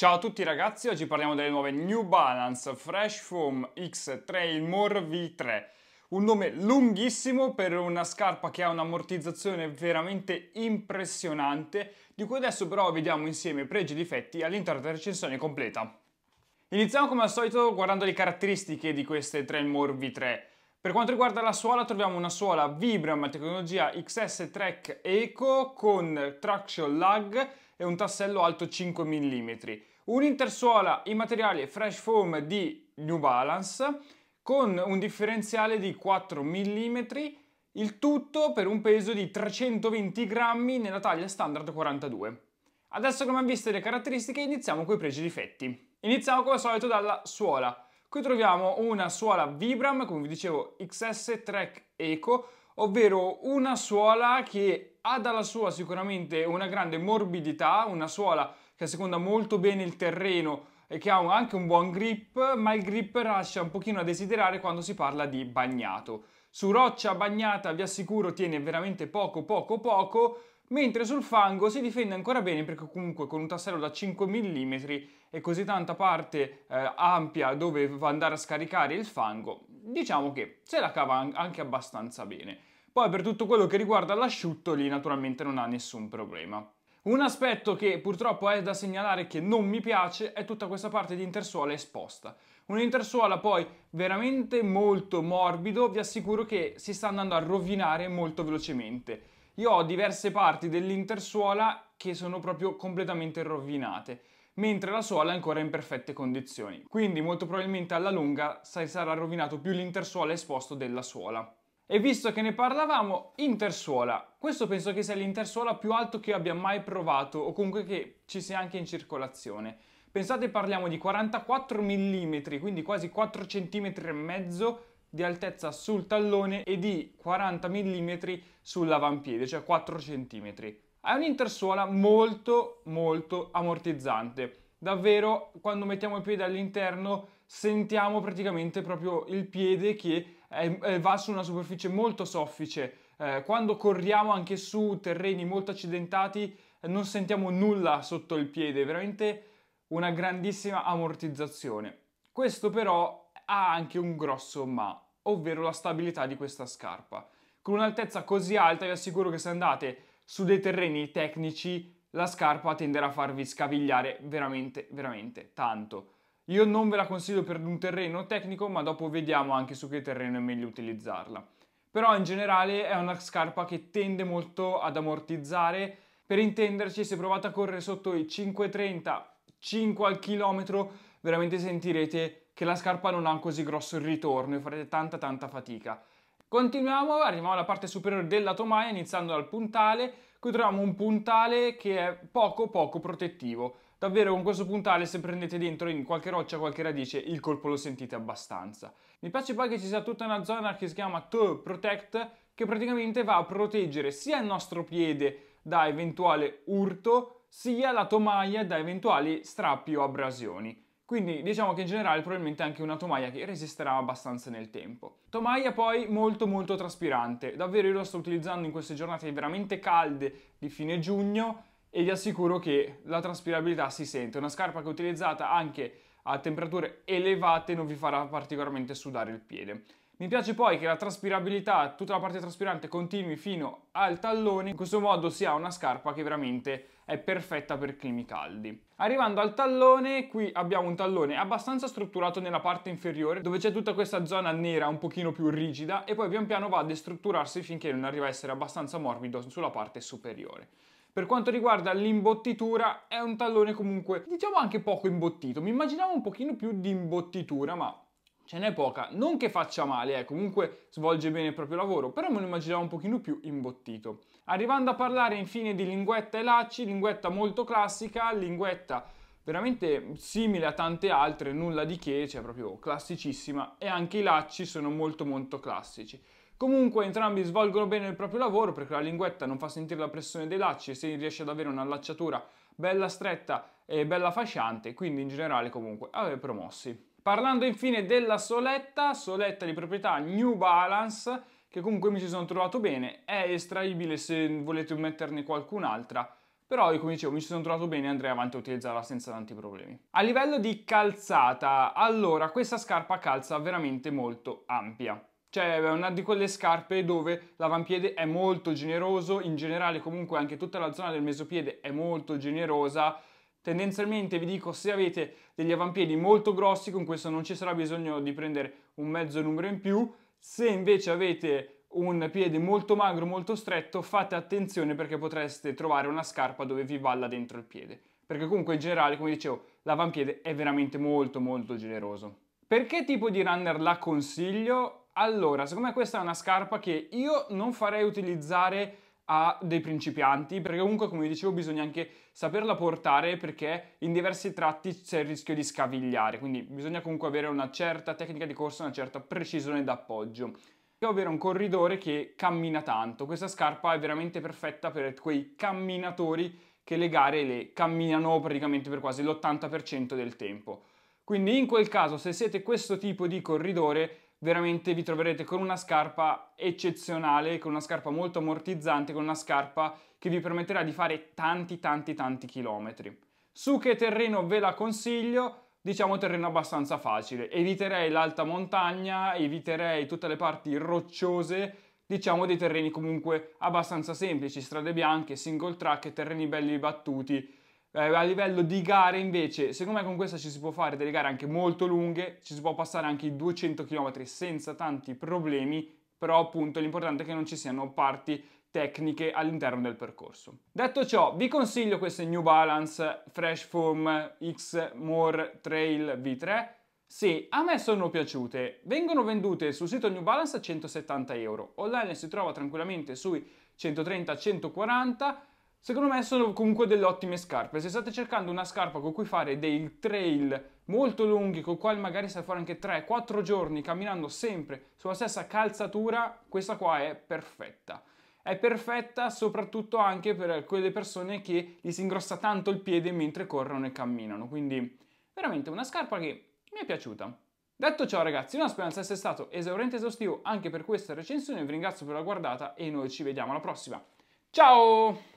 Ciao a tutti ragazzi, oggi parliamo delle nuove New Balance Fresh Foam X Trailmore V3. Un nome lunghissimo per una scarpa che ha un'ammortizzazione veramente impressionante, di cui adesso però vediamo insieme pregi e difetti all'interno della recensione completa. Iniziamo come al solito guardando le caratteristiche di queste Trailmore V3. Per quanto riguarda la suola troviamo una suola Vibram tecnologia XS Track Eco con traction lag e un tassello alto 5 mm. Un'intersuola in materiale Fresh Foam di New Balance con un differenziale di 4 mm, il tutto per un peso di 320 grammi nella taglia standard 42. Adesso che abbiamo visto le caratteristiche iniziamo con i pregi e difetti. Iniziamo come al solito dalla suola. Qui troviamo una suola Vibram, come vi dicevo, XS Track Eco, ovvero una suola che ha dalla sua sicuramente una grande morbidità, una suola che seconda molto bene il terreno e che ha anche un buon grip, ma il grip lascia un pochino a desiderare quando si parla di bagnato. Su roccia bagnata vi assicuro tiene veramente poco poco poco, mentre sul fango si difende ancora bene perché comunque con un tassello da 5 mm e così tanta parte eh, ampia dove va andare a scaricare il fango, diciamo che se la cava anche abbastanza bene. Poi per tutto quello che riguarda l'asciutto lì naturalmente non ha nessun problema. Un aspetto che purtroppo è da segnalare che non mi piace è tutta questa parte di intersuola esposta. Un'intersuola poi veramente molto morbido, vi assicuro che si sta andando a rovinare molto velocemente io ho diverse parti dell'intersuola che sono proprio completamente rovinate, mentre la suola è ancora in perfette condizioni. Quindi molto probabilmente alla lunga sarà rovinato più l'intersuola esposto della suola. E visto che ne parlavamo, intersuola. Questo penso che sia l'intersuola più alto che io abbia mai provato o comunque che ci sia anche in circolazione. Pensate parliamo di 44 mm, quindi quasi 4 cm e mezzo di altezza sul tallone e di 40 mm sull'avampiede, cioè 4 cm. È un'intersuola molto molto ammortizzante. Davvero quando mettiamo il piede all'interno sentiamo praticamente proprio il piede che è, va su una superficie molto soffice. Eh, quando corriamo anche su terreni molto accidentati non sentiamo nulla sotto il piede, veramente una grandissima ammortizzazione. Questo però ha anche un grosso ma, ovvero la stabilità di questa scarpa. Con un'altezza così alta vi assicuro che se andate su dei terreni tecnici la scarpa tenderà a farvi scavigliare veramente, veramente tanto. Io non ve la consiglio per un terreno tecnico, ma dopo vediamo anche su che terreno è meglio utilizzarla. Però in generale è una scarpa che tende molto ad ammortizzare. Per intenderci, se provate a correre sotto i 5,30, 5 al chilometro, veramente sentirete che la scarpa non ha così grosso ritorno e farete tanta tanta fatica. Continuiamo, arriviamo alla parte superiore della tomaia iniziando dal puntale, qui troviamo un puntale che è poco poco protettivo. Davvero con questo puntale se prendete dentro in qualche roccia, qualche radice, il colpo lo sentite abbastanza. Mi piace poi che ci sia tutta una zona che si chiama Toe Protect che praticamente va a proteggere sia il nostro piede da eventuale urto sia la tomaia da eventuali strappi o abrasioni. Quindi diciamo che in generale probabilmente è anche una tomaia che resisterà abbastanza nel tempo. Tomaia poi molto molto traspirante, davvero io la sto utilizzando in queste giornate veramente calde di fine giugno e vi assicuro che la traspirabilità si sente. Una scarpa che utilizzata anche a temperature elevate non vi farà particolarmente sudare il piede. Mi piace poi che la traspirabilità, tutta la parte traspirante continui fino al tallone, in questo modo si ha una scarpa che veramente è perfetta per climi caldi. Arrivando al tallone, qui abbiamo un tallone abbastanza strutturato nella parte inferiore, dove c'è tutta questa zona nera un pochino più rigida e poi pian piano va a destrutturarsi finché non arriva a essere abbastanza morbido sulla parte superiore. Per quanto riguarda l'imbottitura, è un tallone comunque, diciamo anche poco imbottito. Mi immaginavo un pochino più di imbottitura, ma ce n'è poca, non che faccia male, eh, comunque svolge bene il proprio lavoro, però me lo immaginavo un pochino più imbottito. Arrivando a parlare infine di linguetta e lacci, linguetta molto classica, linguetta veramente simile a tante altre, nulla di che, cioè proprio classicissima, e anche i lacci sono molto molto classici. Comunque entrambi svolgono bene il proprio lavoro perché la linguetta non fa sentire la pressione dei lacci e se riesce ad avere un'allacciatura bella stretta e bella fasciante, quindi in generale comunque avete promossi. Parlando infine della soletta, soletta di proprietà New Balance, che comunque mi ci sono trovato bene, è estraibile se volete metterne qualcun'altra, però io come dicevo mi ci sono trovato bene e andrei avanti a utilizzarla senza tanti problemi. A livello di calzata, allora questa scarpa calza veramente molto ampia. Cioè è una di quelle scarpe dove l'avampiede è molto generoso, in generale comunque anche tutta la zona del mesopiede è molto generosa, Tendenzialmente vi dico se avete degli avampiedi molto grossi con questo non ci sarà bisogno di prendere un mezzo numero in più, se invece avete un piede molto magro, molto stretto, fate attenzione perché potreste trovare una scarpa dove vi balla dentro il piede. Perché comunque in generale, come dicevo, l'avampiede è veramente molto molto generoso. Per che tipo di runner la consiglio? Allora, secondo me questa è una scarpa che io non farei utilizzare a dei principianti, perché comunque, come dicevo, bisogna anche saperla portare perché in diversi tratti c'è il rischio di scavigliare, quindi bisogna comunque avere una certa tecnica di corsa, una certa precisione d'appoggio. Ovvero un corridore che cammina tanto. Questa scarpa è veramente perfetta per quei camminatori che le gare le camminano praticamente per quasi l'80% del tempo. Quindi in quel caso, se siete questo tipo di corridore, veramente vi troverete con una scarpa eccezionale, con una scarpa molto ammortizzante, con una scarpa che vi permetterà di fare tanti tanti tanti chilometri. Su che terreno ve la consiglio? Diciamo terreno abbastanza facile, eviterei l'alta montagna, eviterei tutte le parti rocciose, diciamo dei terreni comunque abbastanza semplici, strade bianche, single track, terreni belli battuti, eh, a livello di gare invece, secondo me con questa ci si può fare delle gare anche molto lunghe, ci si può passare anche i 200 km senza tanti problemi, però appunto l'importante è che non ci siano parti tecniche all'interno del percorso. Detto ciò, vi consiglio queste New Balance Fresh Foam X More Trail V3. Sì, a me sono piaciute. Vengono vendute sul sito New Balance a 170 euro. Online si trova tranquillamente sui 130-140 Secondo me sono comunque delle ottime scarpe. Se state cercando una scarpa con cui fare dei trail molto lunghi, con quali magari sai fare anche 3-4 giorni camminando sempre sulla stessa calzatura, questa qua è perfetta. È perfetta soprattutto anche per quelle persone che gli si ingrossa tanto il piede mentre corrono e camminano. Quindi veramente una scarpa che mi è piaciuta. Detto ciò ragazzi, una speranza essere stato esaurente e esaustivo anche per questa recensione, vi ringrazio per la guardata e noi ci vediamo alla prossima. Ciao!